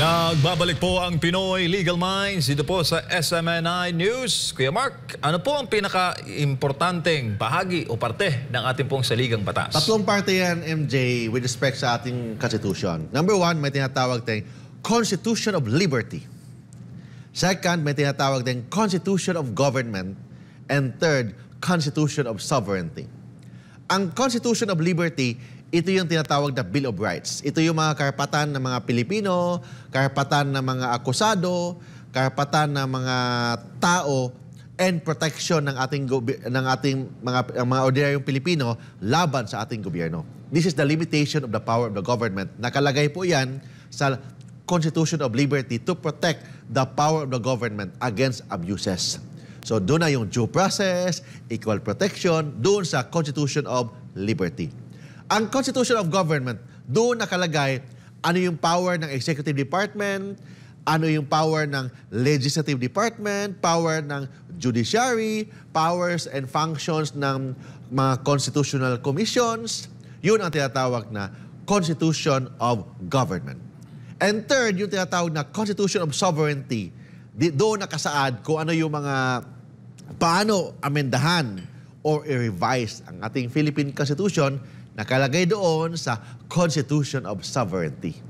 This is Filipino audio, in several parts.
Nagbabalik po ang Pinoy Legal Minds dito po sa SMNI News. Kuya Mark, ano po ang pinaka-importanteng bahagi o parte ng ating pong saligang batas? Tatlong parte yan, MJ, with respect sa ating Constitution. Number one, may tinatawag tayong Constitution of Liberty. Second, may tinatawag tayong Constitution of Government. And third, Constitution of Sovereignty. Ang Constitution of Liberty ito yung tinatawag na Bill of Rights. Ito yung mga karapatan ng mga Pilipino, karapatan ng mga akusado, karapatan ng mga tao and protection ng ating ng ating mga ang mga ordinaryong Pilipino laban sa ating gobyerno. This is the limitation of the power of the government. Nakalagay po 'yan sa Constitution of Liberty to protect the power of the government against abuses. So doon na yung due process, equal protection, doon sa Constitution of Liberty. Ang Constitution of Government, doon nakalagay ano yung power ng Executive Department, ano yung power ng Legislative Department, power ng Judiciary, powers and functions ng mga constitutional commissions. Yun ang tinatawag na Constitution of Government. And third, yung tinatawag na Constitution of Sovereignty. Di, doon nakasaad kung ano yung mga paano amendahan or i-revise ang ating Philippine Constitution Nakalagay doon sa Constitution of Sovereignty.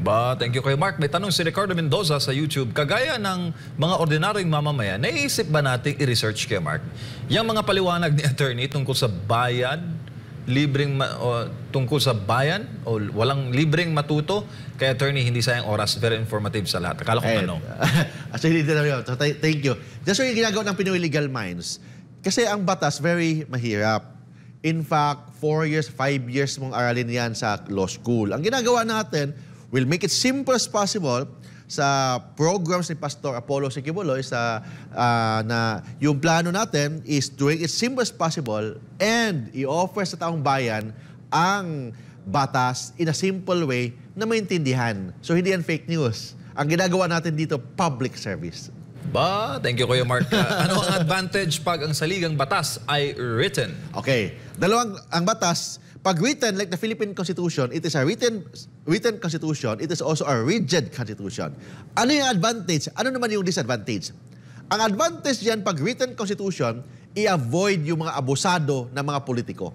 Ba, thank you kay Mark. May tanong si Ricardo Mendoza sa YouTube. Kagaya ng mga ordinaryong mamamayan, naiisip ba nating i-research kay Mark? Yung mga paliwanag ni attorney tungkol sa bayan, libreng o, tungkol sa bayan o walang libreng matuto, kay attorney hindi sayang oras, very informative sa lahat. Akala ko ano. Actually, hindi na so, Thank you. That's what ginagawa ng Pinoy Legal Minds. Kasi ang batas, very mahirap. In fact, 4 years, 5 years mong aralin yan sa law school. Ang ginagawa natin, we'll make it simple as possible sa programs ni Pastor Apollo Sikibuloy sa uh, na yung plano natin is doing it simple as possible and i-offer sa taong bayan ang batas in a simple way na maintindihan. So hindi yan fake news. Ang ginagawa natin dito, public service. Ba, thank you Kuya Mark. Ah, ano ang advantage pag ang saligang batas ay written? Okay. Dalawang ang batas, pag written like the Philippine Constitution, it is a written written constitution, it is also a rigid constitution. Ano yung advantage? Ano naman yung disadvantage? Ang advantage diyan pag written constitution, i-avoid yung mga abusado ng mga politiko.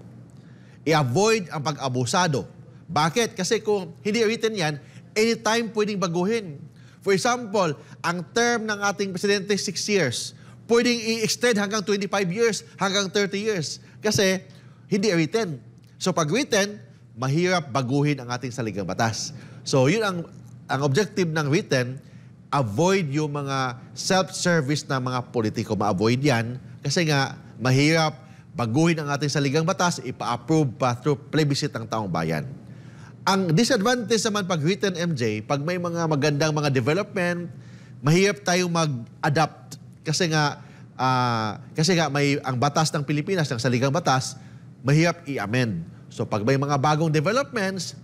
I-avoid ang pag-abusado. Bakit? Kasi kung hindi written yan, anytime pwedeng baguhin For example, ang term ng ating presidente, 6 years. Pwedeng i-extend hanggang 25 years, hanggang 30 years. Kasi hindi written. So pag written, mahirap baguhin ang ating saligang batas. So yun ang, ang objective ng written, avoid yung mga self-service na mga politiko. Ma-avoid yan kasi nga mahirap baguhin ang ating saligang batas, ipa-approve pa through plebiscite ng taong bayan. Ang disadvantage naman pag written MJ, pag may mga magandang mga development, mahirap tayong mag-adapt. Kasi nga, uh, kasi nga may ang batas ng Pilipinas, ng saligang batas, mahirap i-amend. So pag may mga bagong developments,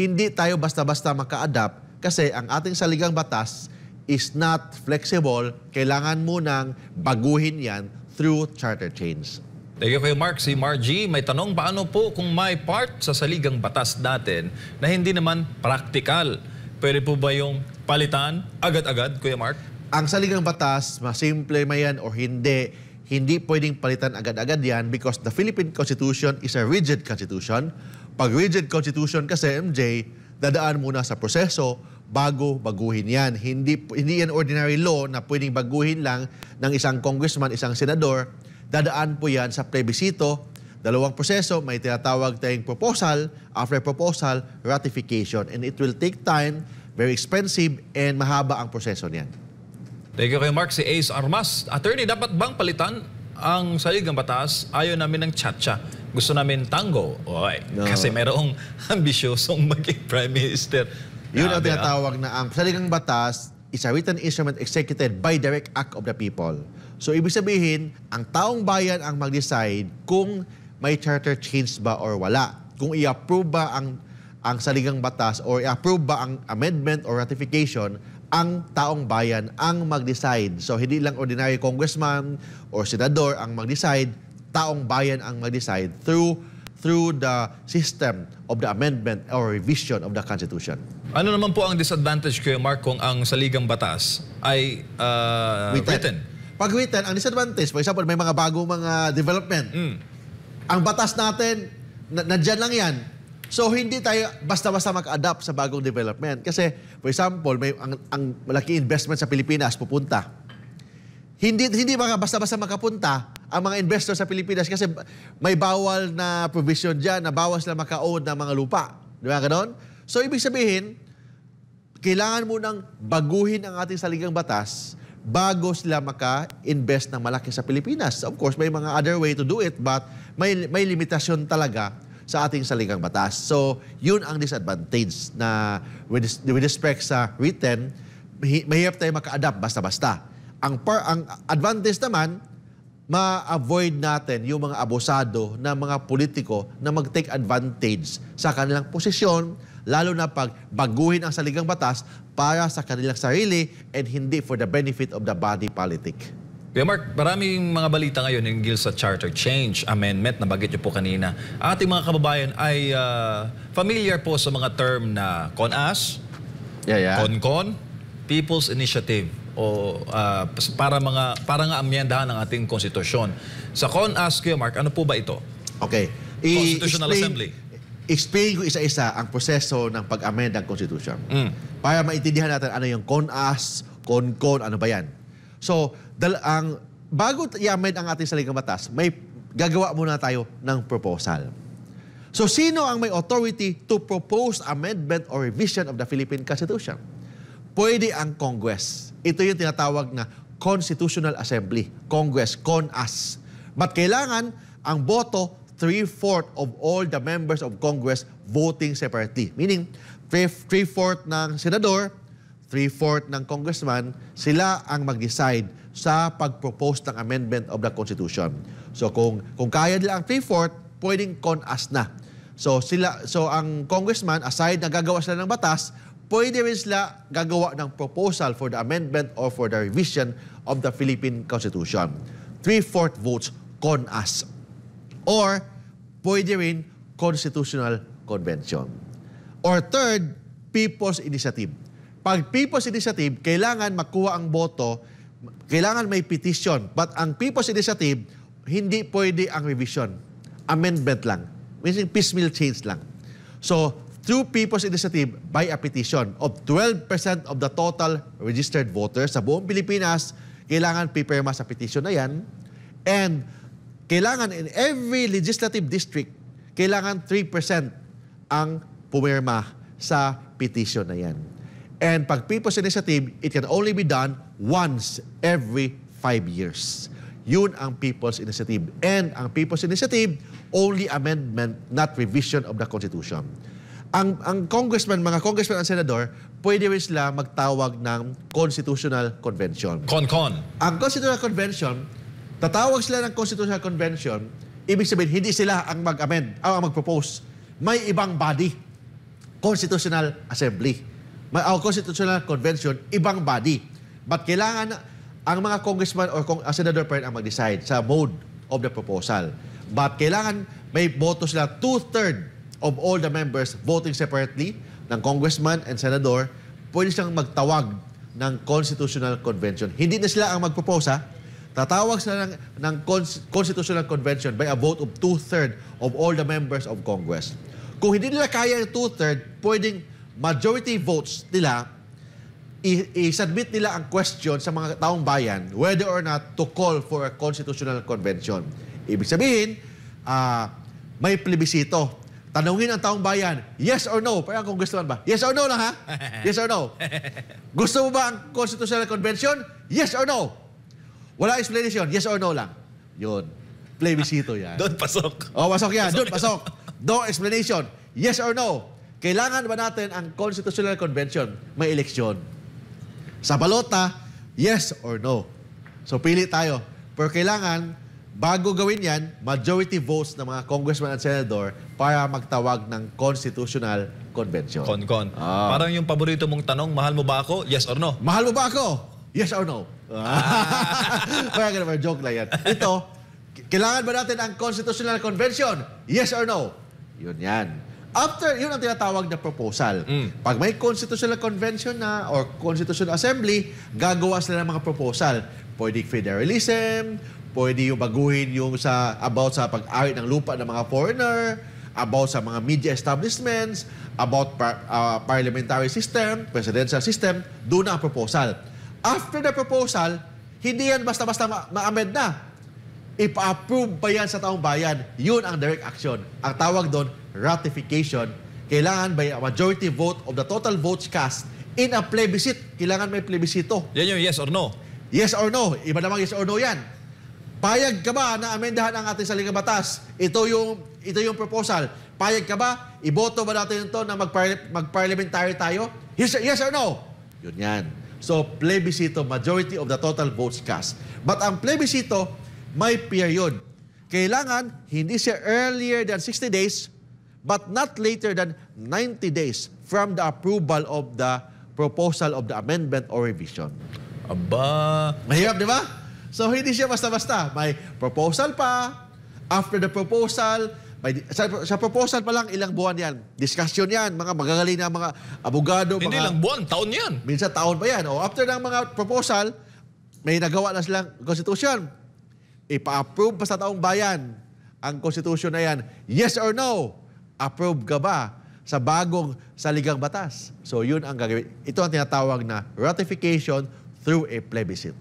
hindi tayo basta-basta maka-adapt kasi ang ating saligang batas is not flexible. Kailangan munang baguhin yan through charter change. Thank you kay Mark. Si Margie, may tanong, paano po kung may part sa saligang batas natin na hindi naman praktikal? Pwede po ba yung palitan agad-agad, Kuya Mark? Ang saligang batas, masimple may yan o hindi, hindi pwedeng palitan agad-agad yan because the Philippine Constitution is a rigid constitution. Pag rigid constitution kasi, MJ, dadaan muna sa proseso bago baguhin yan. Hindi, hindi yan ordinary law na pwedeng baguhin lang ng isang congressman, isang senador, dadaan po yan sa plebisito. Dalawang proseso, may tinatawag tayong proposal, after proposal, ratification. And it will take time, very expensive, and mahaba ang proseso niyan. Thank you kay Mark. Si Ace Armas, attorney, dapat bang palitan ang salig ng batas? Ayaw namin ng cha Gusto namin tango. Okay. No. Kasi mayroong ambisyosong maging prime minister. Yun ang ah. tinatawag na ang saligang batas is a written instrument executed by direct act of the people. So ibig sabihin, ang taong bayan ang mag-decide kung may charter change ba or wala. Kung i-approve ba ang ang saligang batas or i-approve ba ang amendment or ratification ang taong bayan ang mag-decide. So hindi lang ordinary congressman or senador ang mag-decide, taong bayan ang mag-decide through through the system of the amendment or revision of the Constitution. Ano naman po ang disadvantage kay Mark kung ang saligang batas ay uh, written? written? Pag written, ang disadvantage, for example, may mga bagong mga development. Mm. Ang batas natin, na, nandyan lang yan. So, hindi tayo basta-basta mag-adapt sa bagong development. Kasi, for example, may ang, ang malaki investment sa Pilipinas pupunta. Hindi hindi mga basta-basta makapunta ang mga investor sa Pilipinas kasi may bawal na provision diyan na bawal sila maka-own ng mga lupa. Di ba ganoon? So, ibig sabihin, kailangan mo nang baguhin ang ating saligang batas bago sila maka-invest ng malaki sa Pilipinas. Of course, may mga other way to do it, but may, may limitasyon talaga sa ating saligang batas. So, yun ang disadvantage na with, with respect sa written, mahirap tayo maka-adapt basta-basta. Ang, par, ang advantage naman, ma-avoid natin yung mga abusado na mga politiko na mag-take advantage sa kanilang posisyon, lalo na pag baguhin ang saligang batas para sa kanilang sarili and hindi for the benefit of the body politic. Kuya Mark, maraming mga balita ngayon hinggil sa charter change, amendment, na bagit niyo po kanina. Ating mga kababayan ay uh, familiar po sa mga term na CONAS, yeah, yeah. CONCON, People's Initiative o uh, para mga para nga amyendahan ng ating konstitusyon. Sa CONAS, Kuya Mark, ano po ba ito? Okay. I Constitutional explain, Assembly explain ko isa-isa ang proseso ng pag-amend ng Constitution. Mm. Para maintindihan natin ano yung CONAS, CONCON, ano ba yan. So, dal ang bago i-amend ang ating saligang batas, may gagawa muna tayo ng proposal. So, sino ang may authority to propose amendment or revision of the Philippine Constitution? Pwede ang Congress. Ito yung tinatawag na Constitutional Assembly, Congress, CONAS. But kailangan ang boto three-fourth of all the members of Congress voting separately. Meaning, three-fourth ng senador, three-fourth ng congressman, sila ang mag-decide sa pag-propose ng amendment of the Constitution. So kung, kung kaya nila ang three-fourth, pwedeng con-us na. So, sila, so ang congressman, aside na gagawa sila ng batas, pwede rin sila gagawa ng proposal for the amendment or for the revision of the Philippine Constitution. Three-fourth votes con us. Or, pwede rin Constitutional Convention. Or third, People's Initiative. Pag People's Initiative, kailangan makuha ang boto, kailangan may petition. But ang People's Initiative, hindi pwede ang revision. Amendment lang. Meaning piecemeal change lang. So, through People's Initiative by a petition of 12% of the total registered voters sa buong Pilipinas, kailangan pipirma sa petition na yan. And kailangan in every legislative district, kailangan 3% ang pumirma sa petition na yan. And pag People's Initiative, it can only be done once every five years. Yun ang People's Initiative. And ang People's Initiative, only amendment, not revision of the Constitution. Ang, ang congressman, mga congressman at senador, pwede rin sila magtawag ng Constitutional Convention. Con-con. Ang Constitutional Convention, tatawag sila ng Constitutional Convention, ibig sabihin, hindi sila ang mag-amend, ang mag-propose. May ibang body, Constitutional Assembly. May, ang Constitutional Convention, ibang body. But kailangan ang mga congressman or kong, uh, ah, senator pa ang mag-decide sa mode of the proposal. But kailangan may boto sila two-third of all the members voting separately ng congressman and senator, pwede siyang magtawag ng Constitutional Convention. Hindi na sila ang magproposa, Tatawag sila ng, ng Constitutional Convention by a vote of two-third of all the members of Congress. Kung hindi nila kaya yung two-third, pwedeng majority votes nila, i-submit nila ang question sa mga taong bayan whether or not to call for a constitutional convention. Ibig sabihin, uh, may plebisito. Tanungin ang taong bayan, yes or no? Parang kung gusto ba? Yes or no lang ha? Yes or no? Gusto mo ba ang constitutional convention? Yes or no? Wala explanation. Yes or no lang. Yun. Plebiscito yan. Doon pasok. O, oh, pasok yan. Doon pasok. No explanation. Yes or no. Kailangan ba natin ang Constitutional Convention? May eleksyon. Sa balota, yes or no. So pili tayo. Pero kailangan, bago gawin yan, majority votes ng mga congressman at senador para magtawag ng Constitutional Convention. Con-con. Ah. Parang yung paborito mong tanong, mahal mo ba ako? Yes or no? Mahal mo ba ako? Yes or no? Ah. Kaya ganun, joke lang yan. Ito, kailangan ba natin ang Constitutional Convention? Yes or no? Yun yan. After, yun ang tinatawag na proposal. Mm. Pag may Constitutional Convention na or Constitutional Assembly, gagawa sila ng mga proposal. Pwede federalism, pwede yung baguhin yung sa, about sa pag-ari ng lupa ng mga foreigner, about sa mga media establishments, about par, uh, parliamentary system, presidential system, doon na ang proposal. After the proposal, hindi yan basta-basta ma-amend na. Ipa-approve pa yan sa taong bayan. Yun ang direct action. Ang tawag doon, ratification. Kailangan by a majority vote of the total votes cast in a plebiscite. Kailangan may plebisito. Yan yung yes or no? Yes or no. Iba namang yes or no yan. Payag ka ba na amendahan ang ating saligang batas? Ito yung, ito yung proposal. Payag ka ba? Iboto ba natin ito na mag-parliamentary tayo? Yes, yes or no? Yun yan. So, plebiscito, majority of the total votes cast. But ang plebiscito, may period. Kailangan hindi siya earlier than 60 days but not later than 90 days from the approval of the proposal of the amendment or revision. Aba! Mahirap, di ba? So, hindi siya basta-basta. May proposal pa. After the proposal, may, sa, sa proposal pa lang, ilang buwan yan. Discussion yan, mga magagaling na mga abogado. Hindi mga, ilang buwan, taon yan. Minsan taon pa yan. O after ng mga proposal, may nagawa na silang konstitusyon. Ipa-approve pa sa taong bayan ang konstitusyon na yan. Yes or no? Approve ka ba sa bagong saligang batas? So yun ang gagawin. Ito ang tinatawag na ratification through a plebiscite.